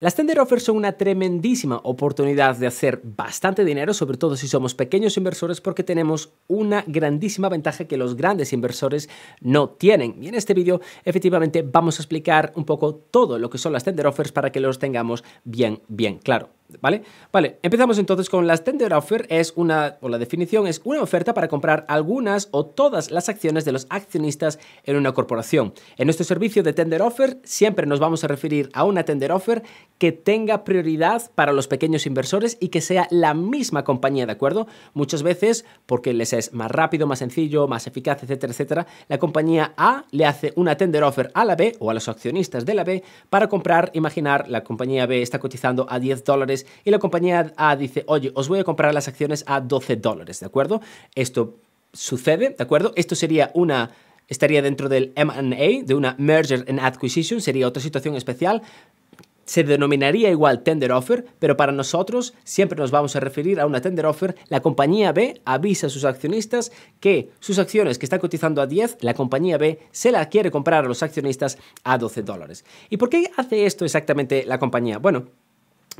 Las tender offers son una tremendísima oportunidad de hacer bastante dinero, sobre todo si somos pequeños inversores, porque tenemos una grandísima ventaja que los grandes inversores no tienen. Y en este vídeo, efectivamente, vamos a explicar un poco todo lo que son las tender offers para que los tengamos bien, bien claro. ¿Vale? Vale, empezamos entonces con las tender offer, es una, o la definición es una oferta para comprar algunas o todas las acciones de los accionistas en una corporación. En nuestro servicio de tender offer siempre nos vamos a referir a una tender offer que tenga prioridad para los pequeños inversores y que sea la misma compañía, ¿de acuerdo? Muchas veces, porque les es más rápido, más sencillo, más eficaz, etcétera, etcétera, la compañía A le hace una tender offer a la B o a los accionistas de la B para comprar, imaginar, la compañía B está cotizando a 10 dólares y la compañía A dice, oye, os voy a comprar las acciones a 12 dólares, ¿de acuerdo? Esto sucede, ¿de acuerdo? Esto sería una estaría dentro del M&A, de una merger and acquisition, sería otra situación especial. Se denominaría igual tender offer, pero para nosotros siempre nos vamos a referir a una tender offer. La compañía B avisa a sus accionistas que sus acciones que están cotizando a 10, la compañía B se la quiere comprar a los accionistas a 12 dólares. ¿Y por qué hace esto exactamente la compañía? Bueno,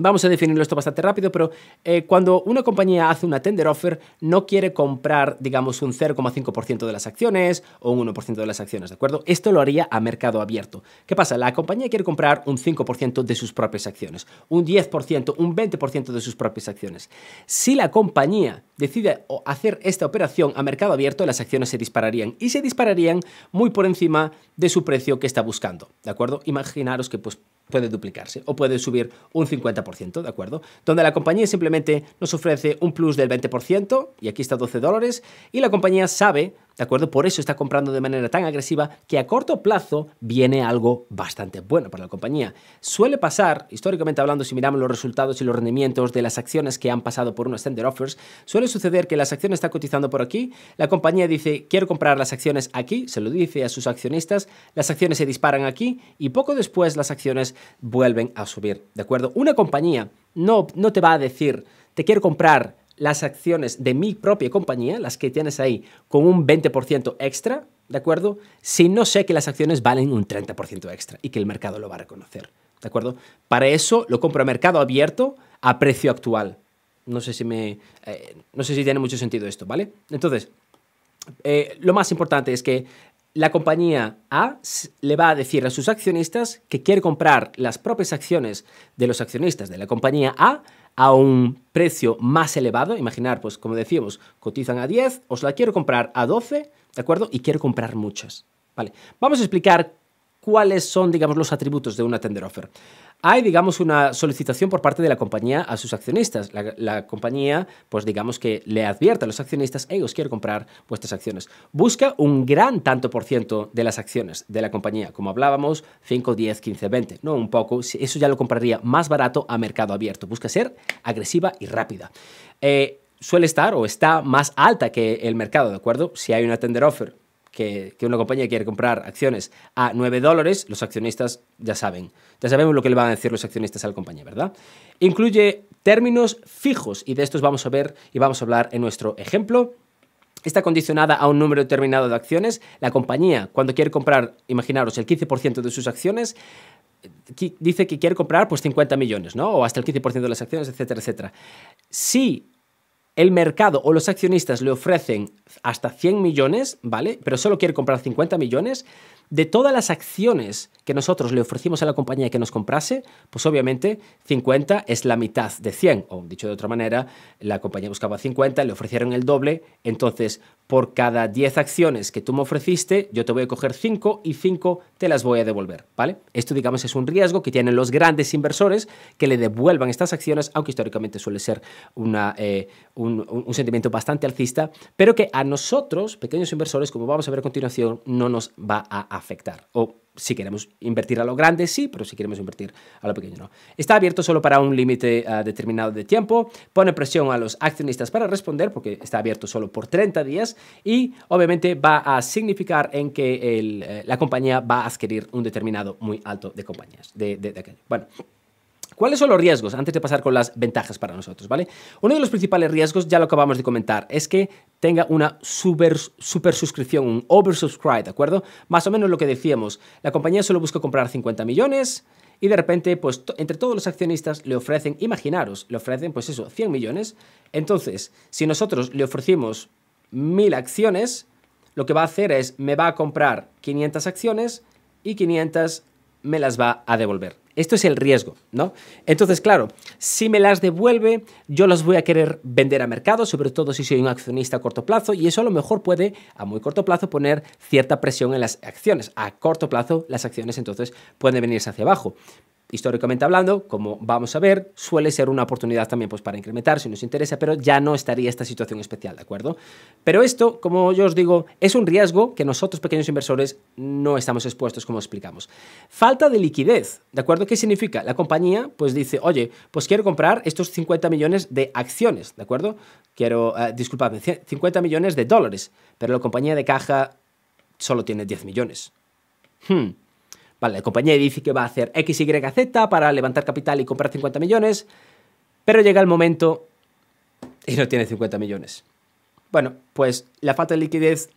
Vamos a definirlo esto bastante rápido, pero eh, cuando una compañía hace una tender offer, no quiere comprar, digamos, un 0,5% de las acciones o un 1% de las acciones, ¿de acuerdo? Esto lo haría a mercado abierto. ¿Qué pasa? La compañía quiere comprar un 5% de sus propias acciones, un 10%, un 20% de sus propias acciones. Si la compañía decide hacer esta operación a mercado abierto, las acciones se dispararían y se dispararían muy por encima de su precio que está buscando, ¿de acuerdo? Imaginaros que, pues, puede duplicarse o puede subir un 50%, ¿de acuerdo? Donde la compañía simplemente nos ofrece un plus del 20% y aquí está 12 dólares y la compañía sabe ¿De acuerdo? Por eso está comprando de manera tan agresiva que a corto plazo viene algo bastante bueno para la compañía. Suele pasar, históricamente hablando, si miramos los resultados y los rendimientos de las acciones que han pasado por un tender offers, suele suceder que las acciones están cotizando por aquí, la compañía dice, quiero comprar las acciones aquí, se lo dice a sus accionistas, las acciones se disparan aquí y poco después las acciones vuelven a subir. ¿De acuerdo? Una compañía no, no te va a decir, te quiero comprar las acciones de mi propia compañía, las que tienes ahí, con un 20% extra, ¿de acuerdo? Si no sé que las acciones valen un 30% extra y que el mercado lo va a reconocer, ¿de acuerdo? Para eso lo compro a mercado abierto a precio actual. No sé si me... Eh, no sé si tiene mucho sentido esto, ¿vale? Entonces, eh, lo más importante es que la compañía A le va a decir a sus accionistas que quiere comprar las propias acciones de los accionistas de la compañía A a un precio más elevado, imaginar, pues como decíamos, cotizan a 10, os la quiero comprar a 12, ¿de acuerdo? Y quiero comprar muchas. Vale, vamos a explicar cuáles son, digamos, los atributos de una tender offer hay, digamos, una solicitación por parte de la compañía a sus accionistas. La, compañía, pues digamos que le advierte a los accionistas, hey, os quiero comprar vuestras acciones. Busca un gran tanto por ciento de las acciones de la compañía, como hablábamos, 5, 10, 15, 20, no un poco, eso ya lo compraría más barato a mercado abierto. Busca ser agresiva y rápida. Eh, suele estar o está más alta que el mercado, ¿de acuerdo? Si hay una tender offer que, una compañía quiere comprar acciones a 9 dólares, los accionistas ya saben. Ya sabemos lo que le van a decir los accionistas a la compañía, ¿verdad? Incluye términos fijos y de estos vamos a ver y vamos a hablar en nuestro ejemplo. Está condicionada a un número determinado de acciones. La compañía, cuando quiere comprar, imaginaros, el 15% de sus acciones, dice que quiere comprar pues 50 millones, ¿no? O hasta el 15% de las acciones, etcétera, etcétera. Si el mercado o los accionistas le ofrecen hasta 100 millones, ¿vale? Pero solo quiere comprar 50 millones, de todas las acciones que nosotros le ofrecimos a la compañía que nos comprase, pues obviamente 50 es la mitad de 100, o dicho de otra manera, la compañía buscaba 50, le ofrecieron el doble, entonces por cada 10 acciones que tú me ofreciste, yo te voy a coger 5 y 5 te las voy a devolver, ¿vale? Esto digamos es un riesgo que tienen los grandes inversores que le devuelvan estas acciones, aunque históricamente suele ser eh, un, un sentimiento bastante alcista, pero que a nosotros, pequeños inversores, como vamos a ver a continuación, no nos va a afectar. O si queremos invertir a lo grande, sí, pero si queremos invertir a lo pequeño, no. Está abierto solo para un límite ah, determinado de tiempo, pone presión a los accionistas para responder porque está abierto solo por 30 días y obviamente va a significar en que eh, la compañía va a adquirir un determinado muy alto de compañías, de, aquello. Bueno. ¿Cuáles son los riesgos? Antes de pasar con las ventajas para nosotros, ¿vale? Uno de los principales riesgos, ya lo acabamos de comentar, es que tenga una super, super suscripción, un oversubscribe, ¿de acuerdo? Más o menos lo que decíamos, la compañía solo busca comprar 50 millones, y de repente, pues entre todos los accionistas le ofrecen, imaginaros, le ofrecen, pues eso, 100 millones. Entonces, si nosotros le ofrecimos 1000 acciones, lo que va a hacer es, me va a comprar 500 acciones y 500 me las va a devolver. Esto es el riesgo, ¿no? Entonces, claro, si me las devuelve, yo las voy a querer vender a mercado, sobre todo si soy un accionista a corto plazo, y eso a lo mejor puede, a muy corto plazo, poner cierta presión en las acciones. A corto plazo, las acciones entonces pueden venirse hacia abajo históricamente hablando, como vamos a ver, suele ser una oportunidad también pues, para incrementar si nos interesa, pero ya no estaría esta situación especial, ¿de acuerdo? Pero esto, como yo os digo, es un riesgo que nosotros pequeños inversores no estamos expuestos, como explicamos. Falta de liquidez, ¿de acuerdo? ¿Qué significa? La compañía pues dice, oye, pues quiero comprar estos 50 millones de acciones, ¿de acuerdo? Quiero, eh, disculpadme, 50 millones de dólares, pero la compañía de caja solo tiene 10 millones. Hmm. Vale, la compañía dice que va a hacer X, Y, Z para levantar capital y comprar 50 millones, pero llega el momento y no tiene 50 millones. Bueno, pues la falta de liquidez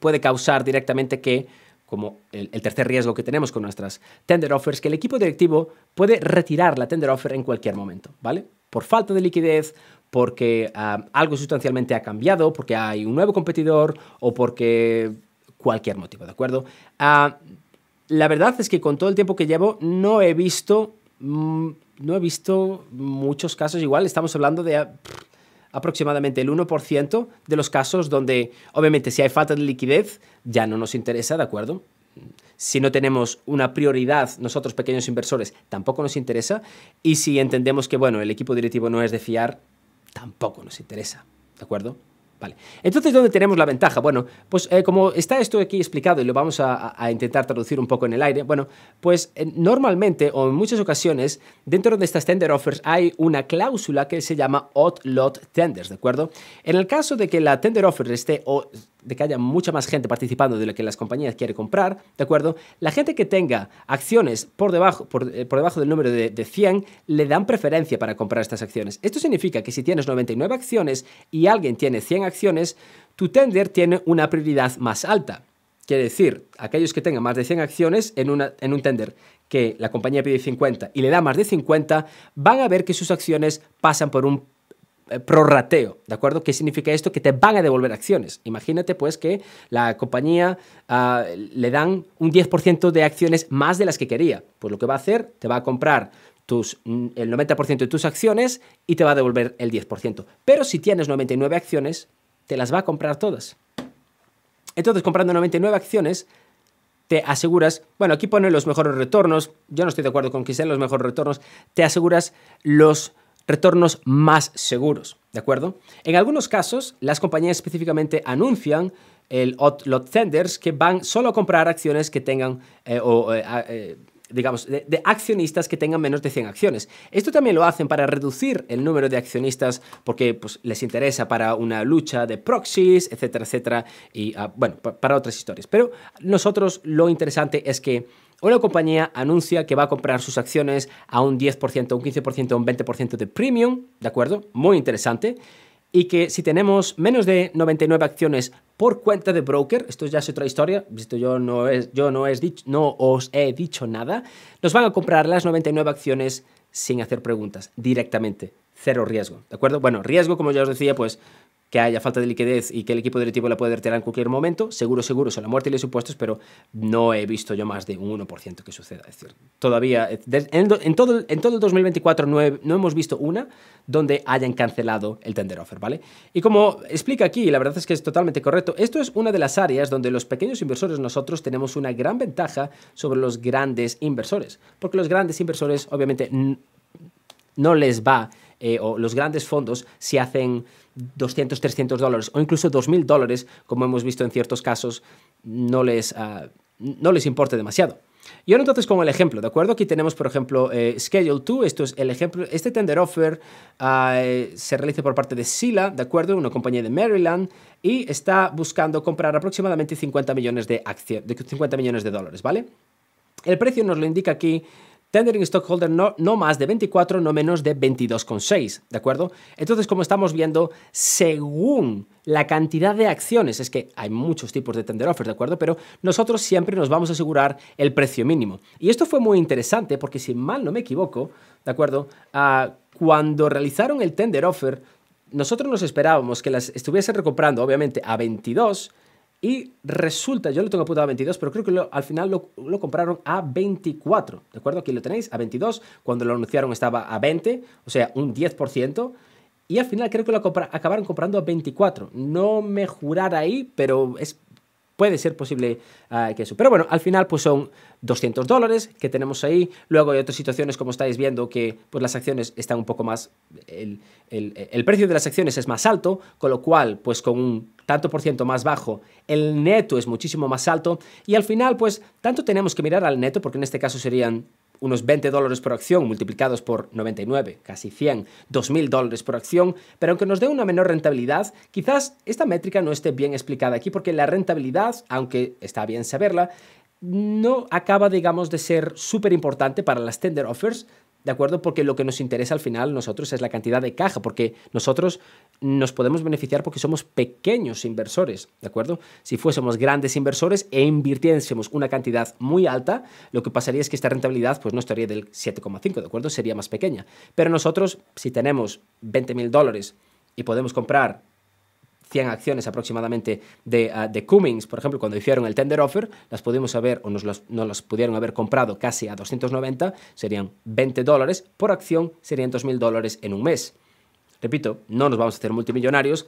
puede causar directamente que, como el, tercer riesgo que tenemos con nuestras tender offers, que el equipo directivo puede retirar la tender offer en cualquier momento, ¿vale? Por falta de liquidez, porque ah, algo sustancialmente ha cambiado, porque hay un nuevo competidor o porque cualquier motivo, ¿de acuerdo? Ah, la verdad es que con todo el tiempo que llevo no he visto, mm, no he visto muchos casos igual, estamos hablando de aproximadamente el 1% de los casos donde obviamente si hay falta de liquidez ya no nos interesa, ¿de acuerdo? Si no tenemos una prioridad, nosotros pequeños inversores, tampoco nos interesa. Y si entendemos que, bueno, el equipo directivo no es de fiar, tampoco nos interesa, ¿de acuerdo? Entonces, ¿dónde tenemos la ventaja? Bueno, pues eh, como está esto aquí explicado y lo vamos a, intentar traducir un poco en el aire, bueno, pues eh, normalmente o en muchas ocasiones dentro de estas tender offers hay una cláusula que se llama odd lot tenders, ¿de acuerdo? En el caso de que la tender offer esté o de que haya mucha más gente participando de lo que las compañías quieren comprar, ¿de acuerdo? La gente que tenga acciones por debajo, eh, debajo del número de, de, 100 le dan preferencia para comprar estas acciones. Esto significa que si tienes 99 acciones y alguien tiene 100 acciones, tu tender tiene una prioridad más alta. Quiere decir, aquellos que tengan más de 100 acciones en, una, en un tender que la compañía pide 50 y le da más de 50, van a ver que sus acciones pasan por un eh, prorrateo, ¿de acuerdo? ¿Qué significa esto? Que te van a devolver acciones. Imagínate pues que la compañía ah, le dan un 10% de acciones más de las que quería. Pues lo que va a hacer, te va a comprar tus, mm, el 90% de tus acciones y te va a devolver el 10%. Pero si tienes 99 acciones, te las va a comprar todas. Entonces, comprando 99 acciones, te aseguras, bueno, aquí pone los mejores retornos, yo no estoy de acuerdo con que sean los mejores retornos, te aseguras los retornos más seguros, ¿de acuerdo? En algunos casos, las compañías específicamente anuncian el, los tenders que van solo a comprar acciones que tengan eh, eh, eh, digamos, de, accionistas que tengan menos de 100 acciones. Esto también lo hacen para reducir el número de accionistas porque pues, les interesa para una lucha de proxies, etcétera, etcétera, y ah, bueno, para otras historias. Pero nosotros lo interesante es que una compañía anuncia que va a comprar sus acciones a un 10%, un 15%, un 20% de premium, ¿de acuerdo? Muy interesante y que si tenemos menos de 99 acciones por cuenta de broker, esto ya es otra historia, visto yo no, yo no os he dicho nada, nos van a comprar las 99 acciones sin hacer preguntas, directamente, cero riesgo, ¿de acuerdo? Bueno, riesgo, como ya os decía, pues que haya falta de liquidez y que el equipo directivo la puede retirar en cualquier momento, seguro, seguro, son la muerte y los supuestos pero no he visto yo más de un 1% que suceda. Es decir, todavía, eh, en, todo, en todo el 2024 no, hemos visto una donde hayan cancelado el tender offer, ¿vale? Y como explica aquí, la verdad es que es totalmente correcto, esto es una de las áreas donde los pequeños inversores nosotros tenemos una gran ventaja sobre los grandes inversores, porque los grandes inversores obviamente no les va, eh, o los grandes fondos si hacen 200, 300 dólares o incluso 2.000 dólares, como hemos visto en ciertos casos, no les, ah, no les importe demasiado. Y ahora entonces con el ejemplo, ¿de acuerdo? Aquí tenemos, por ejemplo, eh, Schedule 2, esto es el ejemplo, este tender offer ah, se realiza por parte de Sila, ¿de acuerdo? Una compañía de Maryland y está buscando comprar aproximadamente 50 millones de, acciones, 50 millones de dólares, ¿vale? El precio nos lo indica aquí Tendering stockholder no, más de 24, no menos de 22,6, ¿de acuerdo? Entonces, como estamos viendo, según la cantidad de acciones, es que hay muchos tipos de tender offers, ¿de acuerdo? Pero nosotros siempre nos vamos a asegurar el precio mínimo. Y esto fue muy interesante porque, si mal no me equivoco, ¿de acuerdo? Ah, cuando realizaron el tender offer, nosotros nos esperábamos que las estuviesen recuperando, obviamente, a 22 y resulta, yo lo tengo apuntado a 22, pero creo que al final lo, compraron a 24. ¿De acuerdo? Aquí lo tenéis, a 22. Cuando lo anunciaron estaba a 20, o sea, un 10%. Y al final creo que lo acabaron comprando a 24. No me jurar ahí, pero es puede ser posible ah, que eso. Pero bueno, al final pues son 200 dólares que tenemos ahí. Luego hay otras situaciones, como estáis viendo, que pues las acciones están un poco más... El, el precio de las acciones es más alto, con lo cual pues con un tanto por ciento más bajo, el neto es muchísimo más alto y al final pues tanto tenemos que mirar al neto, porque en este caso serían unos 20 dólares por acción multiplicados por 99, casi 100, 2.000 dólares por acción, pero aunque nos dé una menor rentabilidad, quizás esta métrica no esté bien explicada aquí porque la rentabilidad, aunque está bien saberla, no acaba, digamos, de ser súper importante para las tender offers, ¿de acuerdo? Porque lo que nos interesa al final nosotros es la cantidad de caja, porque nosotros nos podemos beneficiar porque somos pequeños inversores, ¿de acuerdo? Si fuésemos grandes inversores e invirtiésemos una cantidad muy alta, lo que pasaría es que esta rentabilidad pues no estaría del 7,5, ¿de acuerdo? Sería más pequeña. Pero nosotros, si tenemos 20 mil dólares y podemos comprar 100 acciones aproximadamente ah, de, Cummings, por ejemplo, cuando hicieron el tender offer, las pudimos haber o nos las, nos las pudieron haber comprado casi a 290, serían 20 dólares, por acción serían 2.000 dólares en un mes. Repito, no nos vamos a hacer multimillonarios,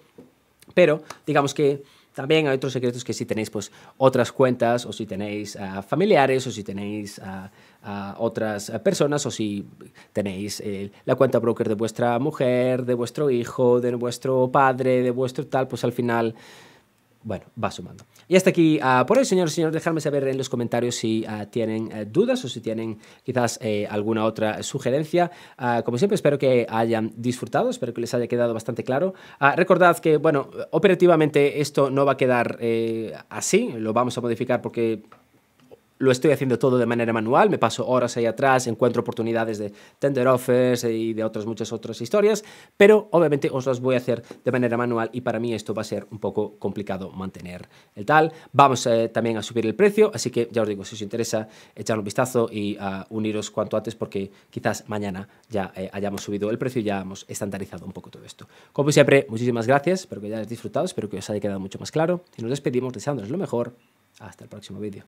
pero digamos que también hay otros secretos que si tenéis pues otras cuentas o si tenéis ah, familiares o si tenéis ah, ah, otras personas o si tenéis eh, la cuenta broker de vuestra mujer, de vuestro hijo, de vuestro padre, de vuestro tal, pues al final bueno, va sumando. Y hasta aquí ah, por hoy, señores y señores. Dejadme saber en los comentarios si ah, tienen eh, dudas o si tienen quizás eh, alguna otra sugerencia. Ah, como siempre, espero que hayan disfrutado, espero que les haya quedado bastante claro. recordad que, bueno, operativamente esto no va a quedar eh, así, lo vamos a modificar porque lo estoy haciendo todo de manera manual, me paso horas ahí atrás, encuentro oportunidades de tender offers y de otras muchas otras historias, pero obviamente os las voy a hacer de manera manual y para mí esto va a ser un poco complicado mantener el tal. Vamos eh, también a subir el precio, así que ya os digo, si os interesa, echar un vistazo y ah, uniros cuanto antes porque quizás mañana ya eh, hayamos subido el precio y ya hemos estandarizado un poco todo esto. Como siempre, muchísimas gracias, espero que ya hayáis disfrutado, espero que os haya quedado mucho más claro y nos despedimos deseándoles lo mejor. Hasta el próximo vídeo.